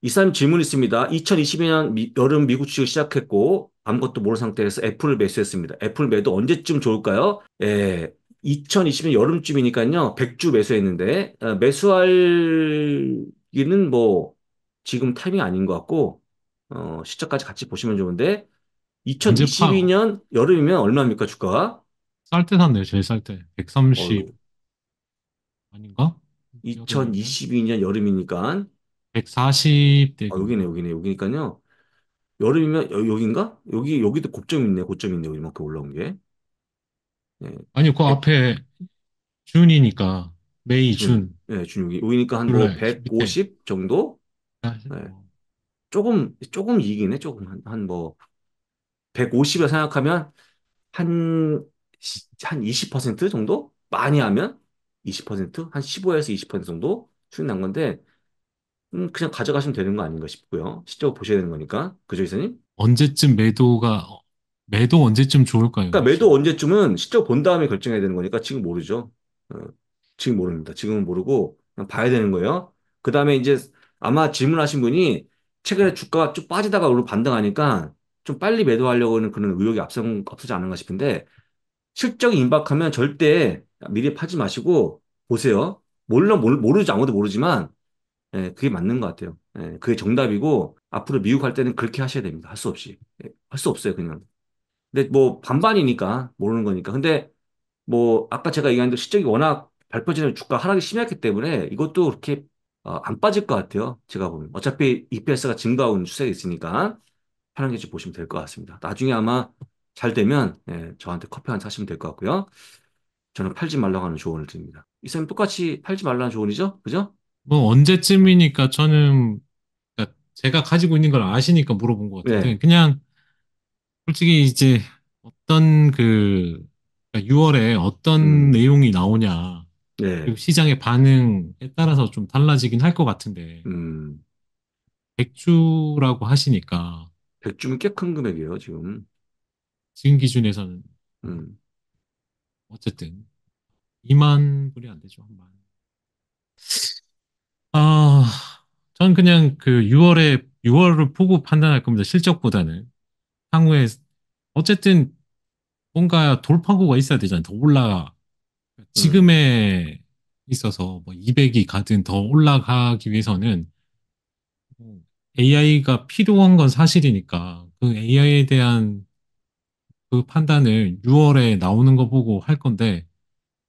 이사님 질문 있습니다. 2022년 미, 여름 미국 주식 시작했고 아무것도 모르는 상태에서 애플을 매수했습니다. 애플 매도 언제쯤 좋을까요? 예, 2020년 여름쯤이니까요. 100주 매수했는데 어, 매수할기는 뭐 지금 타이밍 아닌 것 같고 어, 시점까지 같이 보시면 좋은데 2022년 여름이면 얼마입니까 주가? 쌀때 샀네요. 제일 쌀 때. 130 어, 아닌가? 2022년 여름이니까 140대 아, 여기네, 여기네, 여기니까요. 여름이면, 여, 여긴가? 여기, 여기도 고점 있네, 고점 있네, 이만큼 올라온 게. 예, 아니, 그 앞에 준이니까 메이, 준, 준, 예, 준 여기, 여기니까 한 뭐, 둘레 밑에. 150 정도? 아, 예. 어. 조금, 조금 이기네 조금. 한, 한 뭐, 1 5 0이 생각하면, 한, 시- 한20% 정도? 많이 하면 20%? 한 15에서 20% 정도 수익 난 건데, 음, 그냥 가져가시면 되는 거 아닌가 싶고요. 실제 보셔야 되는 거니까. 그죠, 이사님? 언제쯤 매도가 매도 언제쯤 좋을까요? 그러니까 매도 언제쯤은 실제본 다음에 결정해야 되는 거니까 지금 모르죠. 어, 지금 모릅니다. 지금은 모르고 그냥 봐야 되는 거예요. 그 다음에 이제 아마 질문하신 분이 최근에 주가가 쭉 빠지다가 오늘 반등하니까 좀 빨리 매도하려고 하는 그런 의욕이 앞선, 앞서지 않은가 싶은데 실적이 임박하면 절대 미리 파지 마시고 보세요. 물론 모르죠. 아무도 모르지만 예, 그게 맞는 것 같아요. 예, 그게 정답이고 앞으로 미국 할 때는 그렇게 하셔야 됩니다. 할 수 없이 예, 할수 없어요 그냥. 근데 뭐 반반이니까 모르는 거니까. 근데 뭐 아까 제가 얘기한 대로 실적이 워낙 발표지는 주가 하락이 심했기 때문에 이것도 그렇게 어, 안 빠질 것 같아요. 제가 보면 어차피 EPS가 증가한 추세에 있으니까 하는 게 보시면 될 것 같습니다. 나중에 아마 잘 되면 예, 저한테 커피 한 사시면 될 것 같고요. 저는 팔지 말라고 하는 조언을 드립니다. 이쌤 똑같이 팔지 말라는 조언이죠? 그죠? 뭐 언제쯤이니까 저는 그러니까 제가 가지고 있는 걸 아시니까 물어본 것 네. 같아요. 그냥 솔직히 이제 어떤 그 6월에 그러니까 어떤 음. 내용이 나오냐 네. 그리고 시장의 반응에 따라서 좀 달라지긴 할 것 같은데 음. 백주라고 하시니까 백주면꽤 큰 금액이에요, 지금. 지금 기준에서는 음. 어쨌든 2만 불이 안 되죠. 한 만. 아, 저는 그냥 그 6월에 6월을 보고 판단할 겁니다. 실적보다는 향후에 어쨌든 뭔가 돌파구가 있어야 되잖아요. 더 올라 음, 지금에 있어서 뭐 200이 가든 더 올라가기 위해서는 AI가 필요한 건 사실이니까 그 AI에 대한 그 판단을 6월에 나오는 거 보고 할 건데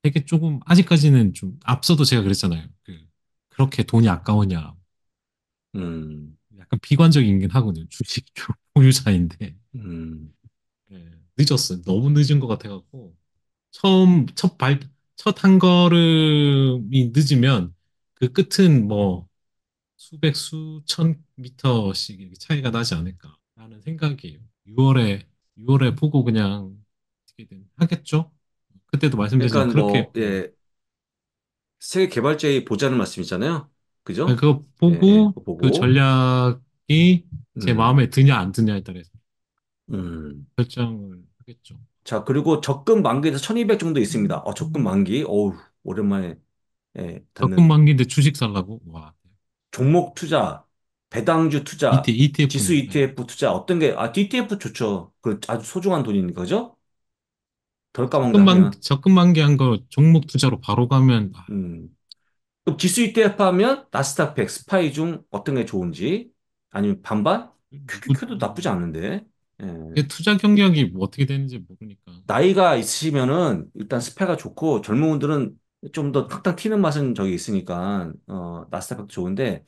되게 조금 아직까지는 좀 앞서도 제가 그랬잖아요. 그렇게 돈이 아까우냐. 음. 약간 비관적이긴 하거든요. 주식 보유자인데. 음. 예, 늦었어요. 너무 늦은 것 같아갖고. 처음, 첫 발, 첫 한 걸음이 늦으면 그 끝은 뭐 수백, 수천 미터씩 차이가 나지 않을까라는 생각이에요. 6월에, 6월에 보고 그냥 어떻게든 하겠죠? 그때도 말씀드렸지만 그러 뭐, 그렇게. 예. 새 개발자의 보자는 말씀이잖아요. 그죠? 네, 그거 예, 예 보고 그거 그 보고. 전략이 제 음, 마음에 드냐 안 드냐에 따라서 음. 결정을 하겠죠. 자, 그리고 적금 만기에서 1200 정도 있습니다. 어, 적금 음. 만기. 어우, 오랜만에 예, 적금 듣는 만기인데 주식 살라고? 와. 종목 투자, 배당주 투자, ETF, 지수 네. ETF 투자 어떤 게, 아, ETF 좋죠. 그 아주 소중한 돈인 거죠? 덜 까먹는다. 적금 만기한 거 종목 투자로 바로 가면 아. 음. 또 지수 ETF 하면 나스닥백 스파이 중 어떤 게 좋은지 아니면 반반? QQQ도 나쁘지 않은데. 예. 투자 경력이 뭐 어떻게 되는지 모르니까. 나이가 있으시면은 일단 스페가 좋고 젊은 분들은 좀 더 탁탁 튀는 맛은 저기 있으니까 어 나스닥도 좋은데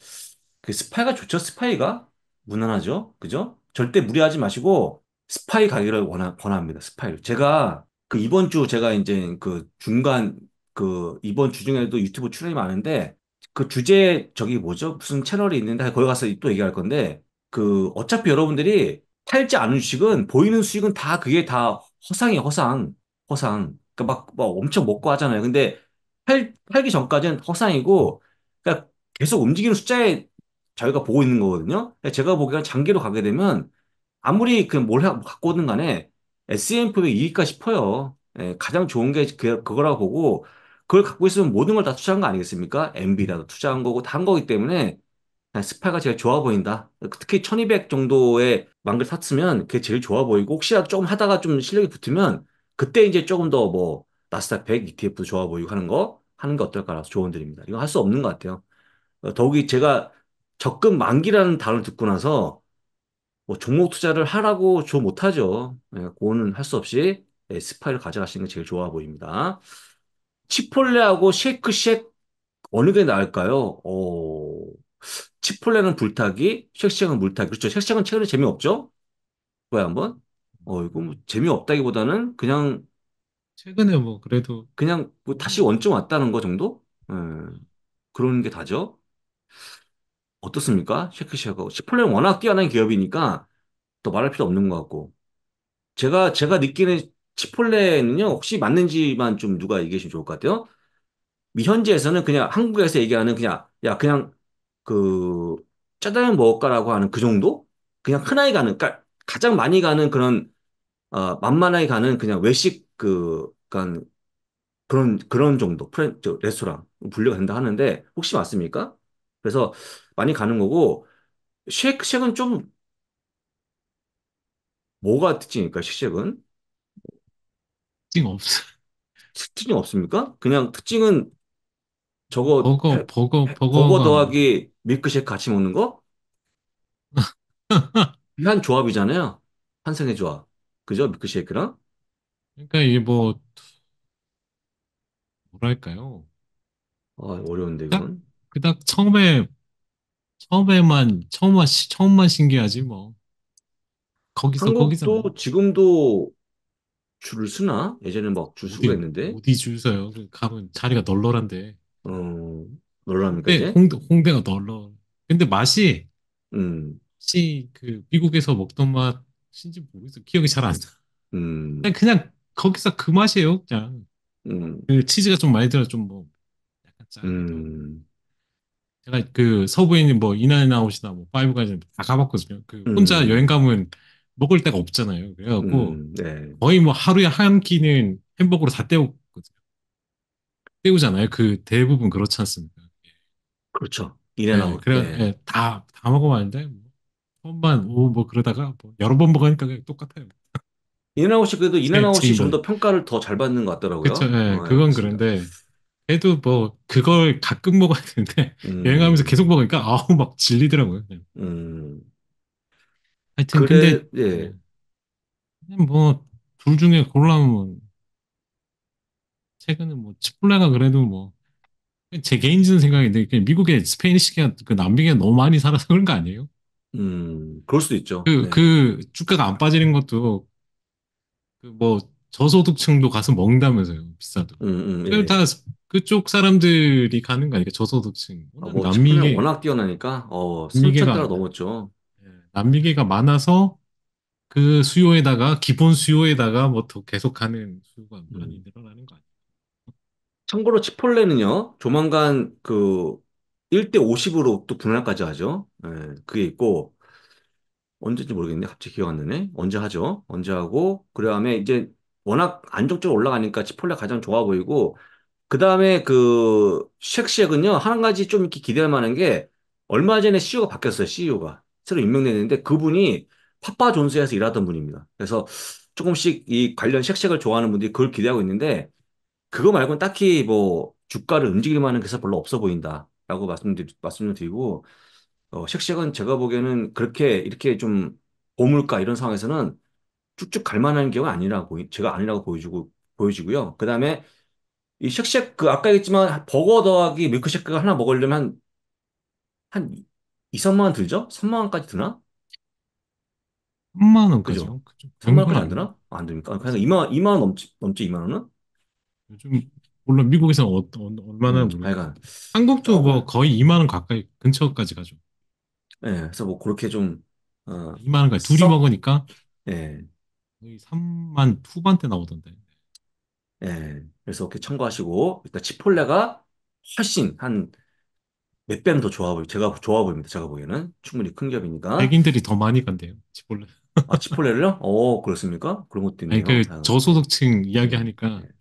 그 스파이가 좋죠 스파이가 무난하죠 그죠 절대 무리하지 마시고 스파이 가기를 권합니다 스파이 제가 그 이번 주 제가 이제 그 중간 그 이번 주 중에도 유튜브 출연이 많은데 그 주제 저기 뭐죠? 무슨 채널이 있는데 거기 가서 또 얘기할 건데 그 어차피 여러분들이 팔지 않은 주식은 보이는 수익은 다 그게 다 허상이에요, 허상. 허상. 그러니까 막, 막 엄청 먹고 하잖아요. 근데 팔, 팔기 전까지는 허상이고 그러니까 계속 움직이는 숫자에 저희가 보고 있는 거거든요. 그러니까 제가 보기에 장기로 가게 되면 아무리 그 뭘 갖고 오든 간에 SM법의 e 이익까 싶어요. 예, 가장 좋은 게 그, 거라고 보고 그걸 갖고 있으면 모든 걸 다 투자한 거 아니겠습니까? MB라도 투자한 거고 다 한 거기 때문에 아, 스파가 제일 좋아 보인다. 특히 1200 정도의 망글 샀으면 그게 제일 좋아 보이고 혹시라도 조금 하다가 좀 실력이 붙으면 그때 이제 조금 더 뭐 나스닥 100 ETF도 좋아 보이고 하는 거 하는 게 어떨까라서 조언드립니다. 이거 할 수 없는 것 같아요. 어, 더욱이 제가 적금 만기라는 단어를 듣고 나서 뭐 종목 투자를 하라고 줘 못하죠. 예, 그거는 할 수 없이 예, 스파이를 가져가시는 게 제일 좋아 보입니다. 치폴레하고 쉐이크쉑 어느 게 나을까요? 어... 치폴레는 불타기, 쉑쉑은 물타기. 그렇죠. 쉑쉑은 최근에 재미없죠? 뭐야 한번? 어, 이거 뭐 재미없다기보다는 그냥 최근에 뭐 그래도 그냥 뭐 다시 음. 원점 왔다는 거 정도? 예, 그런 게 다죠. 어떻습니까? 쉐크시하고 치폴레는 워낙 뛰어난 기업이니까 더 말할 필요 없는 것 같고 제가 제가 느끼는 치폴레는요 혹시 맞는지만 좀 누가 얘기해 주면 좋을 것 같아요. 미 현지에서는 그냥 한국에서 얘기하는 그냥 야 그냥 그 짜장면 먹을까라고 하는 그 정도 그냥 흔하게 가는 그러니까 가장 많이 가는 그런 어, 만만하게 가는 그냥 외식 그그 그런 그런 정도 프랜 저 레스토랑 분류가 된다 하는데 혹시 맞습니까? 그래서 많이 가는 거고 쉑, 쉑은 좀 뭐가 특징일까? 쉑쉑은 특징 없어. 특징이 없습니까? 그냥 특징은 저거 버거, 해- 버거, 해- 버거 버거가 더하기 밀크쉐이 같이 먹는 거? 이게 한 조합이잖아요. 환생의 조합. 그죠? 밀크쉐이크랑? 그러니까 이게 뭐 뭐랄까요? 아, 어려운데 이건. 그닥 처음에 처음에만 처음만 처음만 신기하지 뭐. 거기서 거기서 한국도 지금도 줄을 서나? 예전에 막줄 서고 어디 했는데, 어디 줄 서요? 그 가면 자리가 널널한데. 어, 놀랍니까, 홍대 이제? 네, 홍대 홍대가 널널. 근데 맛이 음, 혹시 그 미국에서 먹던 맛인지 모르겠어. 기억이 잘 안 나. 그 음, 그냥 거기서 그 맛이에요. 그냥 음. 그 치즈가 좀 많이 들어 좀뭐 약간 짜기도 하 음. 제가 그 서부에 뭐 인앤아웃이나 뭐 파이브까지 다 가봤거든요. 그 음. 혼자 여행 가면 먹을 데가 없잖아요. 그래갖고 음, 네. 거의 뭐 하루에 한 끼는 햄버거로 다 때우거든요. 때우잖아요. 그 대부분 그렇지 않습니까? 그렇죠. 인앤아웃. 네, 그래 네. 다다 먹어봤는데 한번만 뭐, 오뭐 그러다가 뭐 여러 번 먹으니까 그냥 똑같아요. 인앤아웃이 그래도 인앤아웃이 네, 좀더 평가를 더 잘 받는 것 같더라고요. 그렇죠. 네, 그건 그습니다 그런데 애도뭐 그걸 가끔 먹었는데 음. 여행하면서 계속 먹으니까 아우 막 질리더라고요. 그냥. 음. 하여튼 그래, 근데 예. 네. 뭐둘 중에 골라면 뭐 최근에 뭐 치폴레가 그래도 뭐 제 개인적인 생각인데 그냥 미국에 스페인식이나 그 남미가 너무 많이 살아서 그런 거 아니에요? 음, 그럴 수도 있죠. 그, 네. 그 주가가 안 빠지는 것도 그 뭐 저소득층도 가서 먹는다면서요 비싸도. 음, 음, 예. 다 그쪽 사람들이 가는 거 아니에요? 저소득층. 아, 뭐 남미계, 워낙 뛰어나니까 어, 남미계가, 넘었죠. 예, 남미계가 많아서 그 수요에다가, 기본 수요에다가 뭐더 계속하는 수요가 많이 음. 늘어나는 거 아니에요? 참고로 치폴레는요, 조만간 그 1대 50으로 또 분할까지 하죠. 예, 그게 있고, 언제인지 모르겠네. 갑자기 기억 안 나네. 언제 하죠? 언제 하고, 그 다음에 이제 워낙 안정적으로 올라가니까 치폴레 가장 좋아 보이고, 그 다음에 그 쉑쉑은요, 한 가지 좀 이렇게 기대할 만한 게 얼마 전에 CEO가 바뀌었어요, CEO가. 새로 임명됐는데 그분이 파파 존스에서 일하던 분입니다. 그래서 조금씩 이 관련 쉑쉑을 좋아하는 분들이 그걸 기대하고 있는데 그거 말고는 딱히 뭐 주가를 움직일 만한 기사 별로 없어 보인다라고 말씀드리, 말씀을 드리고 어, 쉑쉑은 제가 보기에는 그렇게 이렇게 좀보물까 이런 상황에서는 쭉쭉 갈 만한 기업은 아니라고 제가 아니라고 보여주고 보여지고요. 그다음에 이 쉑쉑 크 그 아까 얘기했지만 버거 더하기 밀크쉐이크 하나 먹으려면 한, 한 2, 3만 원 들죠? 3만 원까지 드나? 3만 원까지요? 그죠? 3만 원까지 안 드나? 안 됩니까? 그래서 2만 원, 2만 원 넘지, 넘지 2만 원은? 요즘 물론 미국에서 어, 어, 얼마나 음, 모르겠고 하여간 한국도 뭐 어. 거의 2만 원 가까이 근처까지 가죠. 예, 그래서 뭐 그렇게 좀, 어, 2만 원까지 둘이 썩, 먹으니까 예, 거의 3만 후반대 나오던데. 예, 그래서 그렇게 참고하시고, 일단 치폴레가 훨씬 한 몇 배는 더 좋아 보여. 제가 좋아 보입니다. 제가 보기에는. 충분히 큰 기업이니까. 백인들이 더 많이 간대요, 치폴레. 아, 치폴레를요? 어, 그렇습니까? 그런 것도 아니, 있네요. 그 그니유 저소득층 이야기하니까 예.